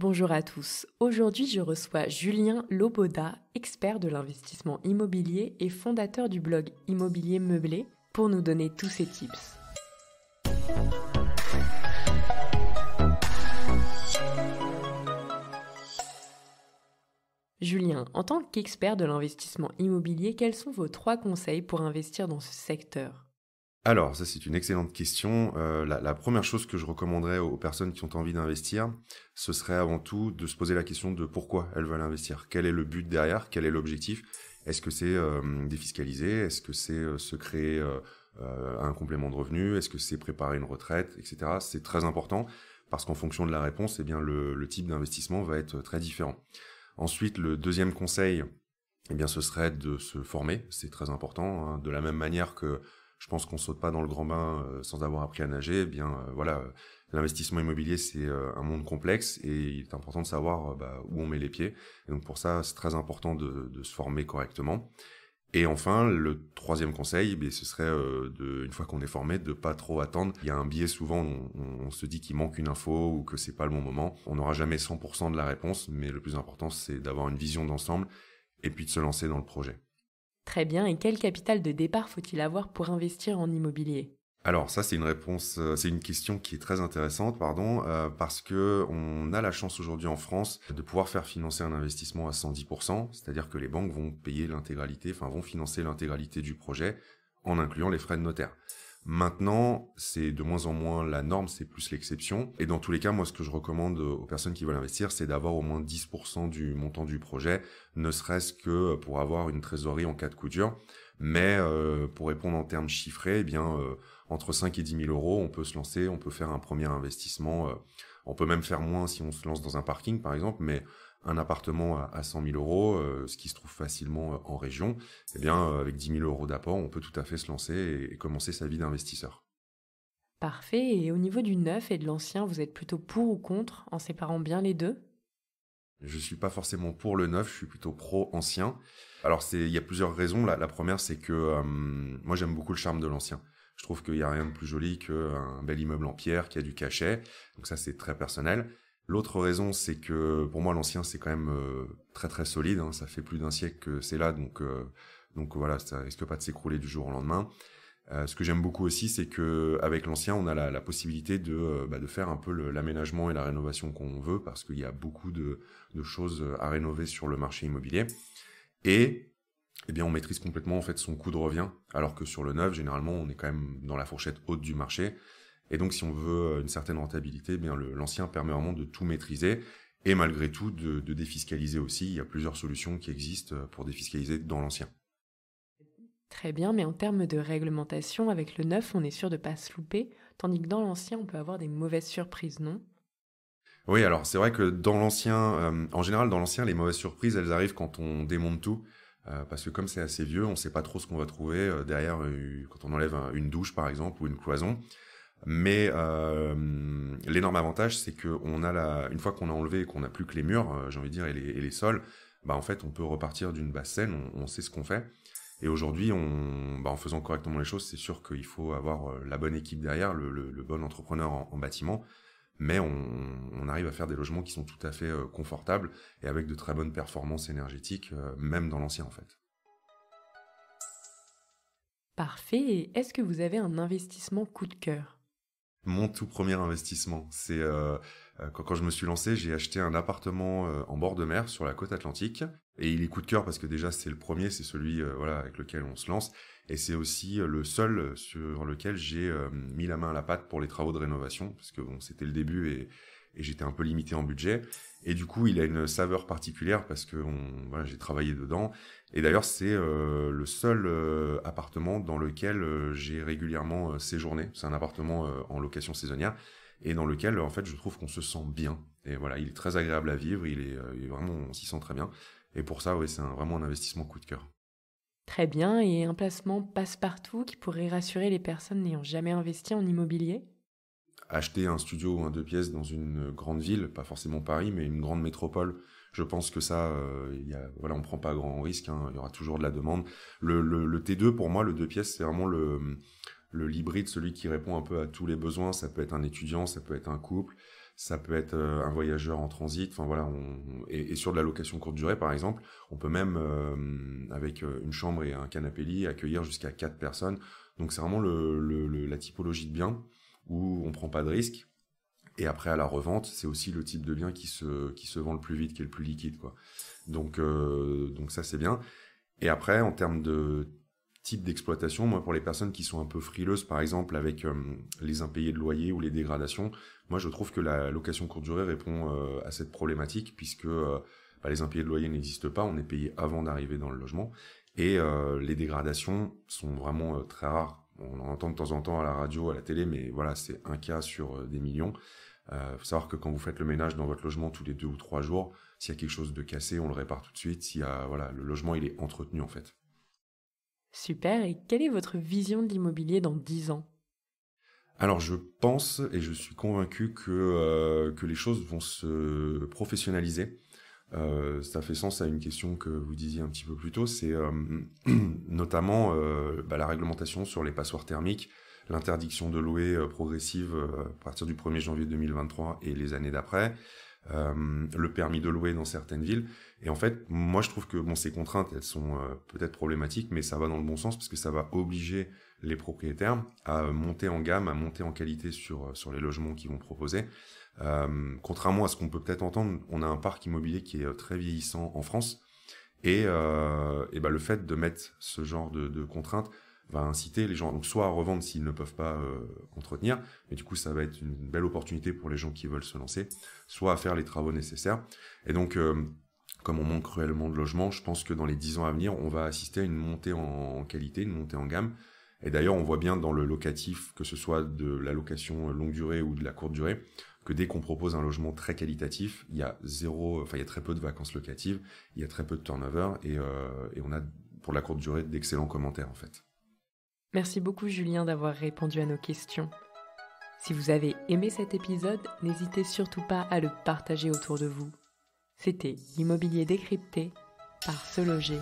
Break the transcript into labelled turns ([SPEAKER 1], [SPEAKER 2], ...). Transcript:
[SPEAKER 1] Bonjour à tous. Aujourd'hui, je reçois Julien Loboda, expert de l'investissement immobilier et fondateur du blog Immobilier Meublé, pour nous donner tous ses tips. Julien, en tant qu'expert de l'investissement immobilier, quels sont vos trois conseils pour investir dans ce secteur
[SPEAKER 2] alors, ça c'est une excellente question. Euh, la, première chose que je recommanderais aux personnes qui ont envie d'investir, ce serait avant tout de se poser la question de pourquoi elles veulent investir. Quel est le but derrière Quel est l'objectif Est-ce que c'est euh, défiscaliser Est-ce que c'est euh, se créer un complément de revenu Est-ce que c'est préparer une retraite Etc. C'est très important parce qu'en fonction de la réponse, eh bien, le, type d'investissement va être très différent. Ensuite, le deuxième conseil, eh bien, ce serait de se former. C'est très important. Hein. de la même manière que je pense qu'on saute pas dans le grand bain euh, sans avoir appris à nager. Eh bien, euh, voilà, euh, l'investissement immobilier, c'est un monde complexe et il est important de savoir bah, où on met les pieds. donc pour ça, c'est très important de, se former correctement. Et enfin, le troisième conseil, eh ce serait, de, une fois qu'on est formé, de pas trop attendre. Il y a un biais souvent, on se dit qu'il manque une info ou que c'est pas le bon moment. On n'aura jamais 100% de la réponse, mais le plus important, c'est d'avoir une vision d'ensemble et puis de se lancer dans le projet.
[SPEAKER 1] Très bien, et quel capital de départ faut-il avoir pour investir en immobilier
[SPEAKER 2] alors ça c'est une réponse, euh, c'est une question qui est très intéressante, pardon, euh, parce que on a la chance aujourd'hui en France de pouvoir faire financer un investissement à 110%, c'est-à-dire que les banques vont payer l'intégralité, enfin vont financer l'intégralité du projet en incluant les frais de notaire. Maintenant, c'est de moins en moins la norme, c'est plus l'exception. Et dans tous les cas, moi, ce que je recommande euh, aux personnes qui veulent investir, c'est d'avoir au moins 10% du montant du projet, ne serait-ce que euh, pour avoir une trésorerie en cas de coup dur. Mais euh, pour répondre en termes chiffrés, eh bien, entre 5 et 10 000 euros, on peut se lancer, on peut faire un premier investissement. on peut même faire moins si on se lance dans un parking, par exemple, mais un appartement à, 100 000 euros, euh, ce qui se trouve facilement euh, en région, eh bien, euh, avec 10 000 euros d'apport, on peut tout à fait se lancer et, commencer sa vie d'investisseur.
[SPEAKER 1] Parfait. Et au niveau du neuf et de l'ancien, vous êtes plutôt pour ou contre en séparant bien les deux
[SPEAKER 2] je ne suis pas forcément pour le neuf, je suis plutôt pro ancien. Alors il y a plusieurs raisons. La, première, c'est que moi j'aime beaucoup le charme de l'ancien. Je trouve qu'il n'y a rien de plus joli qu'un bel immeuble en pierre qui a du cachet. Donc ça c'est très personnel. L'autre raison, c'est que pour moi, l'ancien, c'est quand même euh, très très solide. Hein. Ça fait plus d'un siècle que c'est là, donc euh, donc voilà, ça risque pas de s'écrouler du jour au lendemain. Euh, ce que j'aime beaucoup aussi, c'est que avec l'ancien, on a la, possibilité bah, de, faire un peu l'aménagement et la rénovation qu'on veut, parce qu'il y a beaucoup de, choses à rénover sur le marché immobilier. Et eh bien, on maîtrise complètement en fait son coût de revient, alors que sur le neuf, généralement, on est quand même dans la fourchette haute du marché. Et donc, si on veut euh, une certaine rentabilité, eh bien l'ancien permet vraiment de tout maîtriser et malgré tout de, défiscaliser aussi. Il y a plusieurs solutions qui existent euh, pour défiscaliser dans l'ancien.
[SPEAKER 1] Très bien, mais en termes de réglementation, avec le neuf, on est sûr de ne pas se louper, tandis que dans l'ancien, on peut avoir des mauvaises surprises, non
[SPEAKER 2] Oui, alors c'est vrai que dans l'ancien, euh, en général, dans l'ancien, les mauvaises surprises, elles arrivent quand on démonte tout parce que comme c'est assez vieux, on ne sait pas trop ce qu'on va trouver derrière quand on enlève une douche par exemple ou une cloison. Mais euh, l'énorme avantage, c'est que a la, une fois qu'on a enlevé et qu'on n'a plus que les murs, euh, j'ai envie de dire, et les, sols, bah, en fait, on peut repartir d'une base scène, on, sait ce qu'on fait. Et aujourd'hui, bah, en faisant correctement les choses, c'est sûr qu'il faut avoir euh, la bonne équipe derrière, le, bon entrepreneur en, bâtiment, mais on, on, arrive à faire des logements qui sont tout à fait confortables et avec de très bonnes performances énergétiques, même dans l'ancien en fait.
[SPEAKER 1] Parfait. est-ce que vous avez un investissement coup de cœur
[SPEAKER 2] mon tout premier investissement. C'est euh, euh, quand, je me suis lancé, j'ai acheté un appartement euh, en bord de mer sur la côte atlantique. Et il est coup de cœur parce que déjà c'est le premier, c'est celui voilà avec lequel on se lance. Et c'est aussi le seul sur lequel j'ai mis la main à la pâte pour les travaux de rénovation, parce que bon, c'était le début et et j'étais un peu limité en budget. Et du coup, il a une saveur particulière parce que j'ai travaillé dedans. Et d'ailleurs, c'est euh, le seul euh, appartement dans lequel euh, j'ai régulièrement séjourné. C'est un appartement en location saisonnière et dans lequel, en fait, je trouve qu'on se sent bien. Et voilà, il est très agréable à vivre. Il il est vraiment, on s'y sent très bien. Et pour ça, oui, c'est vraiment un investissement coup de cœur.
[SPEAKER 1] Très bien. Et un placement passe-partout qui pourrait rassurer les personnes n'ayant jamais investi en immobilier
[SPEAKER 2] acheter un studio ou un deux pièces dans une grande ville, pas forcément Paris, mais une grande métropole, je pense que ça, euh, il y voilà, on prend pas grand risque. Hein, il y aura toujours de la demande. Le, T2 pour moi, le deux pièces, c'est vraiment le le hybride, celui qui répond un peu à tous les besoins. Ça peut être un étudiant, ça peut être un couple, ça peut être euh, un voyageur en transit. Enfin voilà, et, sur de la location courte durée par exemple, on peut même euh, avec une chambre et un canapé lit accueillir jusqu'à quatre personnes. Donc c'est vraiment le, la typologie de bien où on prend pas de risque. Et après, à la revente, c'est aussi le type de bien qui se, qui se vend le plus vite, qui est le plus liquide. Quoi. Donc, euh, donc ça, c'est bien. Et après, en termes de type d'exploitation, moi, pour les personnes qui sont un peu frileuses, par exemple, avec euh, les impayés de loyer ou les dégradations, moi, je trouve que la location courte durée répond euh, à cette problématique, puisque bah, les impayés de loyer n'existent pas, on est payé avant d'arriver dans le logement, et les dégradations sont vraiment très rares on en entend de temps en temps à la radio, à la télé, mais voilà, c'est un cas sur euh, des millions. Il euh, faut savoir que quand vous faites le ménage dans votre logement tous les deux ou trois jours, s'il y a quelque chose de cassé, on le répare tout de suite. S'il voilà, le logement, il est entretenu en fait.
[SPEAKER 1] Super. Et quelle est votre vision de l'immobilier dans dix ans
[SPEAKER 2] Alors, je pense et je suis convaincu que, euh, que les choses vont se professionnaliser. Euh, ça fait sens à une question que vous disiez un petit peu plus tôt, c'est euh, notamment euh, bah, la réglementation sur les passoires thermiques, l'interdiction de louer progressive à partir du 1er janvier 2023 et les années d'après, le permis de louer dans certaines villes. Et en fait, moi je trouve que bon, ces contraintes, elles sont peut-être problématiques, mais ça va dans le bon sens parce que ça va obliger les propriétaires à monter en gamme, à monter en qualité sur, sur les logements qu'ils vont proposer. Euh, contrairement à ce qu'on peut peut-être entendre, on a un parc immobilier qui est euh, très vieillissant en France. Et, euh, bah, le fait de mettre ce genre de, de, contraintes va inciter les gens donc soit à revendre s'ils ne peuvent pas euh, entretenir, mais du coup ça va être une belle opportunité pour les gens qui veulent se lancer, soit à faire les travaux nécessaires. Et donc, euh, comme on manque cruellement de logements, je pense que dans les 10 ans à venir, on va assister à une montée en qualité, une montée en gamme. Et d'ailleurs, on voit bien dans le locatif, que ce soit de la location longue durée ou de la courte durée, que dès qu'on propose un logement très qualitatif, il y a zéro, enfin très peu de vacances locatives, il y a très peu de turnover et, euh, et on a pour la courte durée d'excellents commentaires en fait.
[SPEAKER 1] Merci beaucoup Julien d'avoir répondu à nos questions. Si vous avez aimé cet épisode, n'hésitez surtout pas à le partager autour de vous. C'était l'immobilier décrypté par Se Loger.